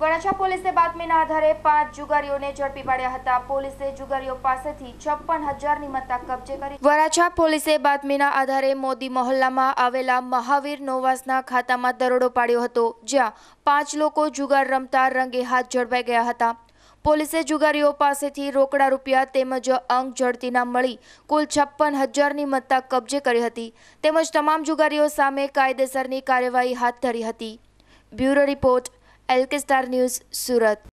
વરાછા પોલીસે બાતમીના આધારે પાંચ જુગારીઓને ઝડપી પાડ્યા હતા પોલીસે જુગારીઓ પાસેથી છપ્પન હજારની મત્તા કબજે કરી વરાછા પોલીસે બાતમીના આધારે મોદી મહોલ્લામાં આવેલા મહાવીર નોવાસના ખાતામાં દરોડો પાડ્યો હતો જ્યાં પાંચ લોકો જુગાર રમતા રંગે હાથ ઝડપાઈ ગયા હતા પોલીસે જુગારીઓ પાસેથી રોકડા રૂપિયા તેમજ અંક જડતીના મળી કુલ છપ્પન હજારની મત્તા કબજે કરી હતી તેમજ તમામ જુગારીઓ સામે કાયદેસરની કાર્યવાહી હાથ ધરી હતી bureau report LK star news Surat